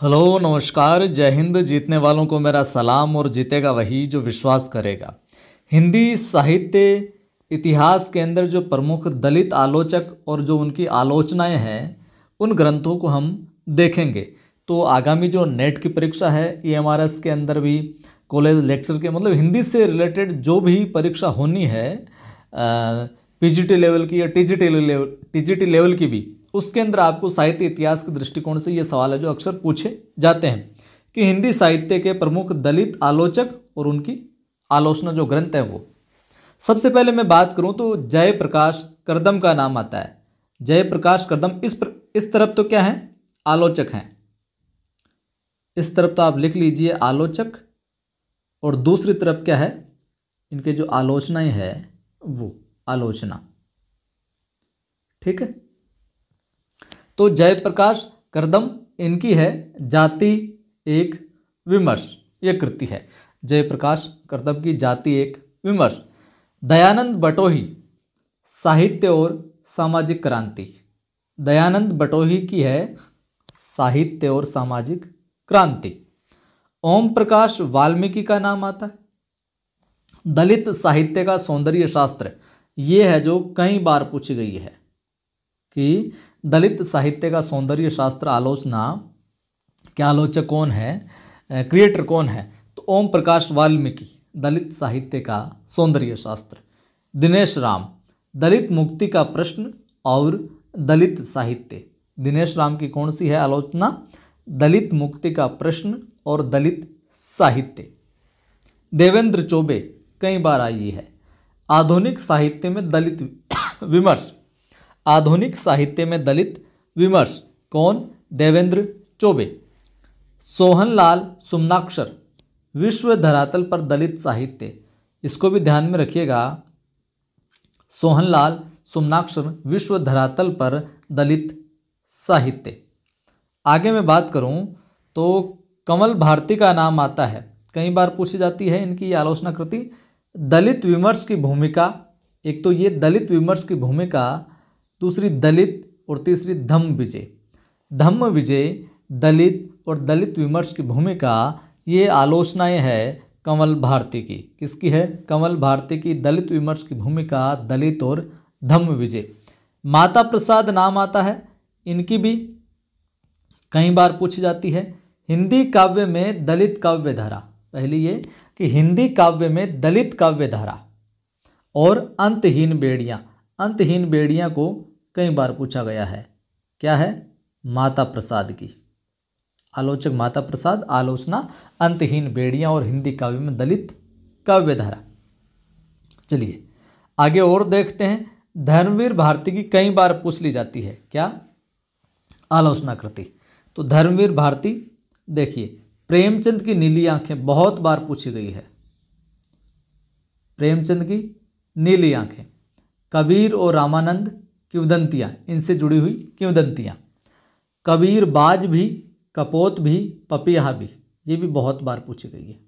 hello नमस्कार जय हिंद जीतने वालों को मेरा सलाम और जीतेगा वही जो विश्वास करेगा हिंदी साहित्य इतिहास के अंदर जो प्रमुख दलित आलोचक और जो उनकी आलोचनाएं हैं उन ग्रंथों को हम देखेंगे तो आगामी जो नेट की परीक्षा है ई e के अंदर भी कॉलेज लेक्चर के मतलब हिंदी से रिलेटेड जो भी परीक्षा होनी है पी लेवल की या टी लेवल टी लेवल की भी उसके अंदर आपको साहित्य इतिहास के दृष्टिकोण से ये सवाल है जो अक्सर पूछे जाते हैं कि हिंदी साहित्य के प्रमुख दलित आलोचक और उनकी आलोचना जो ग्रंथ है वो सबसे पहले मैं बात करूं तो जयप्रकाश करदम का नाम आता है जयप्रकाश करदम इस प्र, इस तरफ तो क्या है आलोचक हैं इस तरफ तो आप लिख लीजिए आलोचक और दूसरी तरफ क्या है इनके जो आलोचनाएं है वो आलोचना ठीक है तो जयप्रकाश करदम इनकी है जाति एक विमर्श ये कृति है जयप्रकाश करदम की जाति एक विमर्श दयानंद बटोही साहित्य और सामाजिक क्रांति दयानंद बटोही की है साहित्य और सामाजिक क्रांति ओम प्रकाश वाल्मीकि का नाम आता है दलित साहित्य का सौंदर्य शास्त्र ये है जो कई बार पूछी गई है कि दलित साहित्य का सौंदर्य शास्त्र आलोचना के आलोचक कौन है क्रिएटर कौन है तो ओम प्रकाश वाल्मीकि दलित साहित्य का सौंदर्य शास्त्र दिनेश राम दलित मुक्ति का प्रश्न और दलित साहित्य दिनेश राम की कौन सी है आलोचना दलित मुक्ति का प्रश्न और दलित साहित्य देवेंद्र चौबे कई बार आई है आधुनिक साहित्य में दलित विमर्श आधुनिक साहित्य में दलित विमर्श कौन देवेंद्र चौबे सोहनलाल सुमनाक्षर विश्व धरातल पर दलित साहित्य इसको भी ध्यान में रखिएगा सोहनलाल सुमनाक्षर विश्व धरातल पर दलित साहित्य आगे मैं बात करूं तो कमल भारती का नाम आता है कई बार पूछी जाती है इनकी आलोचना कृति दलित विमर्श की भूमिका एक तो ये दलित विमर्श की भूमिका दूसरी दलित और तीसरी धम्म विजय धम्म विजय दलित और दलित विमर्श की भूमिका ये आलोचनाएं है कंवल भारती की किसकी है कंवल भारती की दलित विमर्श की भूमिका दलित और धम्म विजय माता प्रसाद नाम आता है इनकी भी कई बार पूछी जाती है हिंदी काव्य में दलित काव्य धारा पहली ये कि हिंदी काव्य में दलित काव्य धारा और अंतहीन बेड़ियाँ अंतहीन बेड़ियाँ को कई बार पूछा गया है क्या है माता प्रसाद की आलोचक माता प्रसाद आलोचना अंतहीन बेड़ियाँ और हिंदी काव्य में दलित काव्य धारा चलिए आगे और देखते हैं धर्मवीर भारती की कई बार पूछ ली जाती है क्या आलोचना कृति तो धर्मवीर भारती देखिए प्रेमचंद की नीली आंखें बहुत बार पूछी गई है प्रेमचंद की नीली आंखें कबीर और रामानंद किंवदंतियाँ इनसे जुड़ी हुई किंवदंतियाँ कबीर बाज भी कपोत भी पपिया भी ये भी बहुत बार पूछी गई है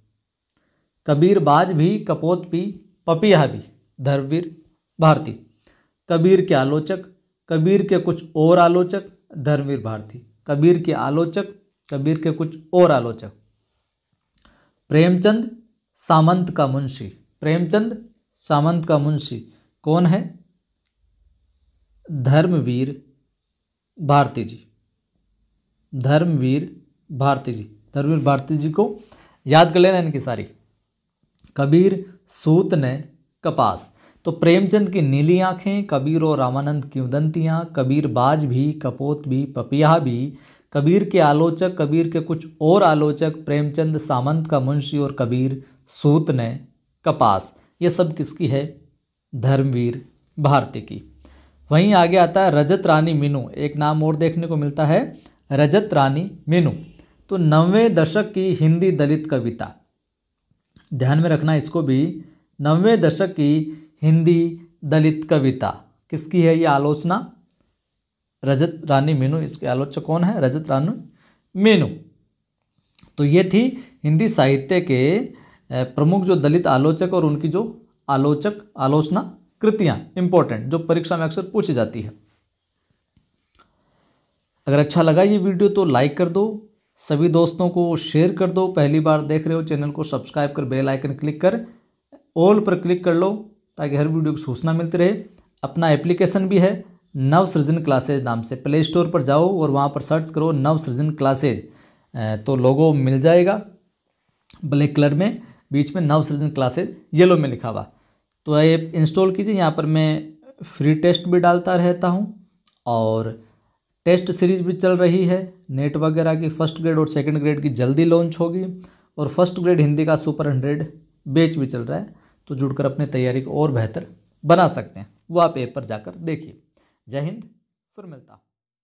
कबीर बाज भी कपोत भी पपिया भी धर्मवीर भारती कबीर के आलोचक कबीर के कुछ और आलोचक धर्मवीर भारती कबीर के आलोचक कबीर के कुछ और आलोचक प्रेमचंद सामंत का मुंशी प्रेमचंद सामंत का मुंशी कौन है धर्मवीर भारती जी धर्मवीर भारती जी धर्मवीर भारती जी को याद कर लेना इनकी सारी कबीर सूत ने कपास तो प्रेमचंद की नीली आंखें कबीर और रामानंद की उदंतियाँ कबीर बाज भी कपोत भी पपिया भी कबीर के आलोचक कबीर के कुछ और आलोचक प्रेमचंद सामंत का मुंशी और कबीर सूत ने कपास ये सब किसकी है धर्मवीर भारती की वहीं आगे आता है रजत रानी मीनू एक नाम और देखने को मिलता है रजत रानी मीनू तो नवे दशक की हिंदी दलित कविता ध्यान में रखना इसको भी नवे दशक की हिंदी दलित कविता किसकी है ये आलोचना रजत रानी मीनू इसके आलोचक कौन है रजत रानी मीनू तो ये थी हिंदी साहित्य के प्रमुख जो दलित आलोचक और उनकी जो आलोचक आलोचना कृतियां इंपॉर्टेंट जो परीक्षा में अक्सर पूछी जाती है अगर अच्छा लगा ये वीडियो तो लाइक कर दो सभी दोस्तों को शेयर कर दो पहली बार देख रहे हो चैनल को सब्सक्राइब कर बेल आइकन क्लिक कर ऑल पर क्लिक कर लो ताकि हर वीडियो की सूचना मिलती रहे अपना एप्लीकेशन भी है नव सृजन क्लासेज नाम से प्ले स्टोर पर जाओ और वहाँ पर सर्च करो नव सृजन क्लासेज तो लोगो मिल जाएगा ब्लैक कलर में बीच में नव सृजन क्लासेज येलो में लिखा हुआ तो ऐप इंस्टॉल कीजिए यहाँ पर मैं फ्री टेस्ट भी डालता रहता हूँ और टेस्ट सीरीज भी चल रही है नेट वगैरह की फ़र्स्ट ग्रेड और सेकंड ग्रेड की जल्दी लॉन्च होगी और फर्स्ट ग्रेड हिंदी का सुपर हंड्रेड बेच भी चल रहा है तो जुड़कर अपनी तैयारी को और बेहतर बना सकते हैं वो आप ऐप पर जाकर देखिए जय हिंद फिर मिलता हूँ